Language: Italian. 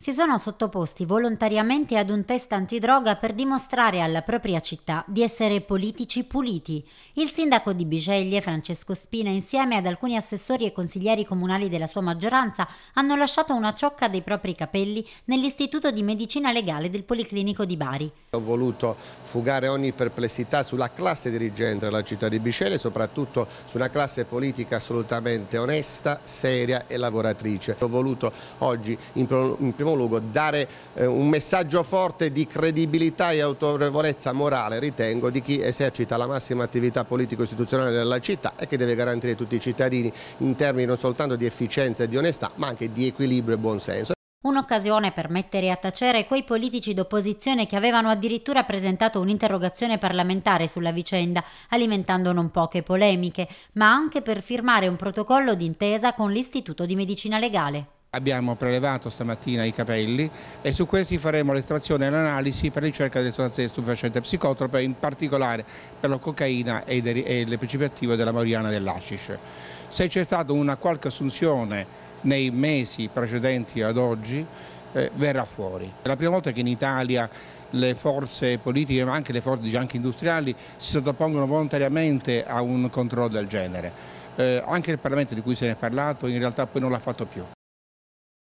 si sono sottoposti volontariamente ad un test antidroga per dimostrare alla propria città di essere politici puliti. Il sindaco di Biceglie, Francesco Spina, insieme ad alcuni assessori e consiglieri comunali della sua maggioranza, hanno lasciato una ciocca dei propri capelli nell'Istituto di Medicina Legale del Policlinico di Bari. Ho voluto fugare ogni perplessità sulla classe dirigente della città di Biceglie, soprattutto su una classe politica assolutamente onesta, seria e lavoratrice. Ho voluto oggi in primo sociologo, dare eh, un messaggio forte di credibilità e autorevolezza morale, ritengo, di chi esercita la massima attività politico-istituzionale della città e che deve garantire tutti i cittadini in termini non soltanto di efficienza e di onestà, ma anche di equilibrio e buonsenso. Un'occasione per mettere a tacere quei politici d'opposizione che avevano addirittura presentato un'interrogazione parlamentare sulla vicenda, alimentando non poche polemiche, ma anche per firmare un protocollo d'intesa con l'Istituto di Medicina Legale. Abbiamo prelevato stamattina i capelli e su questi faremo l'estrazione e l'analisi per ricerca delle sostanze stupefacenti psicotrope, in particolare per la cocaina e le principi attivo della mariana dell'ascis. Se c'è stata una qualche assunzione nei mesi precedenti ad oggi, eh, verrà fuori. È la prima volta che in Italia le forze politiche, ma anche le forze anche industriali, si sottopongono volontariamente a un controllo del genere. Eh, anche il Parlamento di cui se ne è parlato in realtà poi non l'ha fatto più.